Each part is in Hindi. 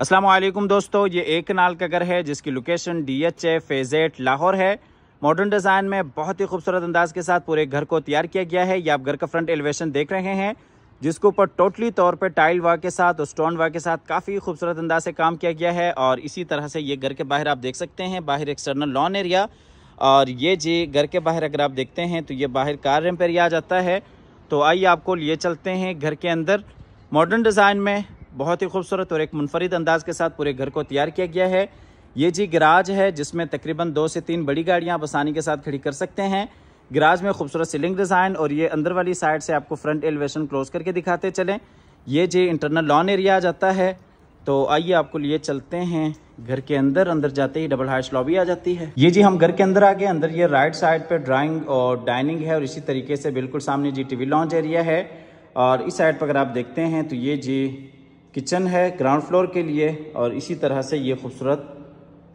असलम दोस्तों ये एक कनाल का घर है जिसकी location D H A phase eight Lahore है मॉडर्न डिज़ाइन में बहुत ही खूबसूरत अंदाज के साथ पूरे घर को तैयार किया गया है ये आप घर का फ्रंट एलिवेशन देख रहे हैं जिसके ऊपर टोटली तौर पे टाइल वर्क के साथ और स्टोन वर्क के साथ काफ़ी खूबसूरत अंदाज से काम किया गया है और इसी तरह से ये घर के बाहर आप देख सकते हैं बाहर एक्सटर्नल लॉन एरिया और ये जी घर के बाहर अगर आप देखते हैं तो ये बाहर कार रेम पर आ जाता है तो आइए आपको लिए चलते हैं घर के अंदर मॉडर्न डिज़ाइन में बहुत ही खूबसूरत और एक मुनफरद अंदाज के साथ पूरे घर को तैयार किया गया है ये जी गराज है जिसमें तकरीबन दो से तीन बड़ी गाड़ियाँ आप आसानी के साथ खड़ी कर सकते हैं गराज में खूबसूरत सीलिंग डिज़ाइन और ये अंदर वाली साइड से आपको फ्रंट एलिवेशन क्लोज करके दिखाते चलें ये जी इंटरनल लॉन एरिया आ जाता है तो आइए आपको लिए चलते हैं घर के अंदर अंदर जाते ही डबल हाइट लॉबी आ जाती है ये जी हम घर के अंदर आ गए अंदर ये राइट साइड पे ड्राइंग और डाइनिंग है और इसी तरीके से बिल्कुल सामने जी टीवी लॉन्च एरिया है और इस साइड पर अगर आप देखते हैं तो ये जी किचन है ग्राउंड फ्लोर के लिए और इसी तरह से ये खूबसूरत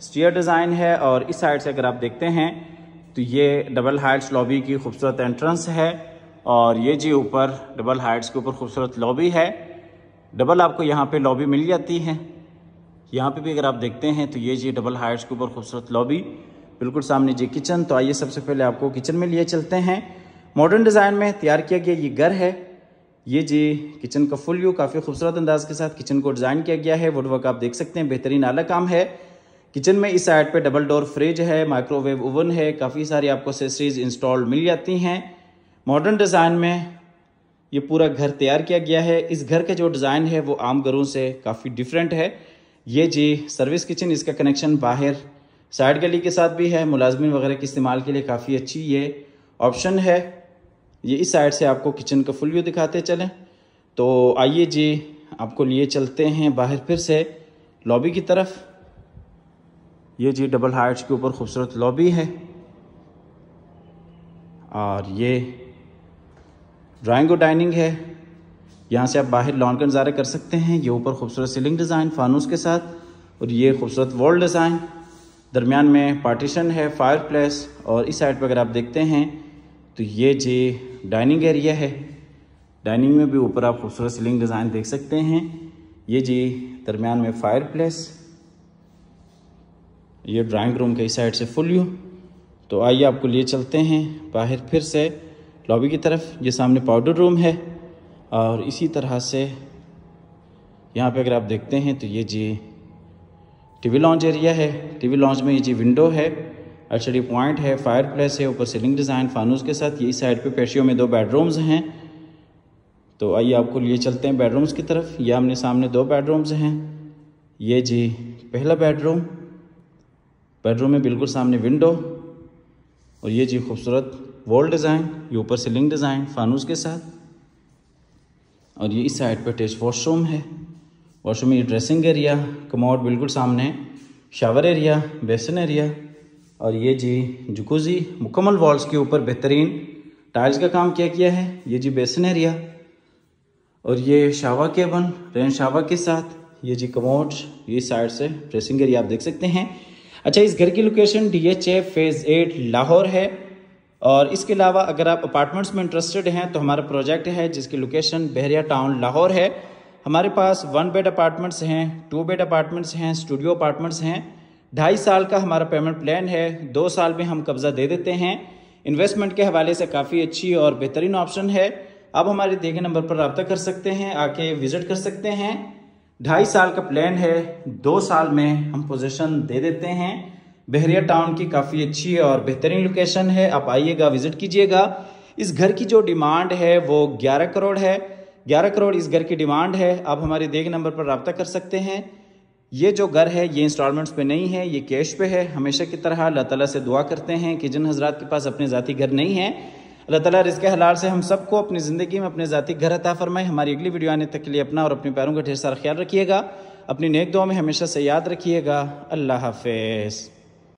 स्टीयर डिज़ाइन है और इस साइड से अगर आप देखते हैं तो ये डबल हाइट्स लॉबी की खूबसूरत एंट्रेंस है और ये जी ऊपर डबल हाइट्स के ऊपर खूबसूरत लॉबी है डबल आपको यहाँ पे लॉबी मिल जाती है यहाँ पे भी अगर आप देखते हैं तो ये जी डबल हाइट्स के ऊपर खूबसूरत लॉबी बिल्कुल सामने जी किचन तो आइए सबसे पहले आपको किचन में लिए चलते हैं मॉडर्न डिज़ाइन में तैयार किया गया ये घर है ये जी किचन का फुल व्यू काफ़ी खूबसूरत अंदाज के साथ किचन को डिज़ाइन किया गया है वुड वर्क आप देख सकते हैं बेहतरीन आला काम है किचन में इस साइड पे डबल डोर फ्रिज है माइक्रोवेव ओवन है काफ़ी सारी आपको एसेसरीज इंस्टॉल्ड मिल जाती हैं मॉडर्न डिज़ाइन में ये पूरा घर तैयार किया गया है इस घर का जो डिज़ाइन है वो आम घरों से काफ़ी डिफरेंट है ये जी सर्विस किचन इसका कनेक्शन बाहर साइड गली के साथ भी है मुलाजमिन वगैरह के इस्तेमाल के लिए काफ़ी अच्छी ये ऑप्शन है ये इस साइड से आपको किचन का फुल व्यू दिखाते चलें तो आइए जी आपको लिए चलते हैं बाहर फिर से लॉबी की तरफ ये जी डबल हाइट्स के ऊपर खूबसूरत लॉबी है और ये ड्राइंग और डाइनिंग है यहाँ से आप बाहर लॉन का नज़ारा कर सकते हैं ये ऊपर खूबसूरत सीलिंग डिज़ाइन फानूस के साथ और ये खूबसूरत वॉल डिज़ाइन दरमियान में पार्टीशन है फायर प्लेस और इस साइड पर अगर आप देखते हैं तो ये जे डाइनिंग एरिया है डाइनिंग में भी ऊपर आप खूबसूरत सीलिंग डिज़ाइन देख सकते हैं ये जी दरमियान में फायर प्लेस ये ड्राइंग रूम के इस साइड से फुल यू तो आइए आपको लिए चलते हैं बाहर फिर से लॉबी की तरफ ये सामने पाउडर रूम है और इसी तरह से यहाँ पे अगर आप देखते हैं तो ये जी टीवी लॉन्च एरिया है टीवी लॉन्च में ये जी विंडो है एचडी पॉइंट है फायर प्लेस है ऊपर सीलिंग डिज़ाइन फानूस के साथ यही साइड पे पेशियों में दो बेडरूम्स हैं तो आइए आपको लिए चलते हैं बेडरूम्स की तरफ ये हमने सामने दो बेडरूम्स हैं ये जी पहला बेडरूम बेडरूम में बिल्कुल सामने विंडो और ये जी खूबसूरत वॉल डिज़ाइन ये ऊपर सीलिंग डिज़ाइन फानूस के साथ और ये इस साइड पर अटैच वॉशरूम है वॉशरूम ये ड्रेसिंग एरिया कमोड बिल्कुल सामने शावर एरिया बेसन एरिया और ये जी जुकोजी मुकम्मल वॉल्स के ऊपर बेहतरीन टाइल्स का काम किया गया है ये जी बेसन एरिया और ये शावा केबन रेन शावा के साथ ये जी कमोट ये साइड से ड्रेसिंग एरिया आप देख सकते हैं अच्छा इस घर की location D H A phase eight Lahore है और इसके अलावा अगर आप अपार्टमेंट्स में इंटरेस्टेड हैं तो हमारा प्रोजेक्ट है जिसकी लोकेशन बहरिया टाउन लाहौर है हमारे पास वन बेड अपार्टमेंट्स हैं टू बेड अपार्टमेंट्स हैं स्टूडियो अपार्टमेंट्स हैं ढाई साल का हमारा पेमेंट प्लान है दो साल में हम कब्ज़ा दे देते हैं इन्वेस्टमेंट के हवाले से काफ़ी अच्छी और बेहतरीन ऑप्शन है आप हमारे गए नंबर पर रबता कर सकते हैं आके विज़िट कर सकते हैं ढाई साल का प्लान है दो साल में हम पोजीशन दे देते हैं बहरिया टाउन की काफ़ी अच्छी और बेहतरीन लोकेशन है आप आइएगा विज़िट कीजिएगा इस घर की जो डिमांड है वो 11 करोड़ है 11 करोड़ इस घर की डिमांड है आप हमारे गए नंबर पर रबता कर सकते हैं ये जो घर है ये इंस्टॉलमेंट्स पे नहीं है ये कैश पे है हमेशा की तरह अल्लाह ताला से दुआ करते हैं कि जिन हजरात के पास अपने ज़ाती घर नहीं है अल्लाह ताला के हलाल से हम सबको अपनी ज़िंदगी में अपने ज़ाती घर अता फरमाए हमारी अगली वीडियो आने तक के लिए अपना और अपने पैरों का ढेर सारा ख्याल रखिएगा अपनी नेक दुआ में हमेशा से याद रखिएगा अल्लाह हाफिज़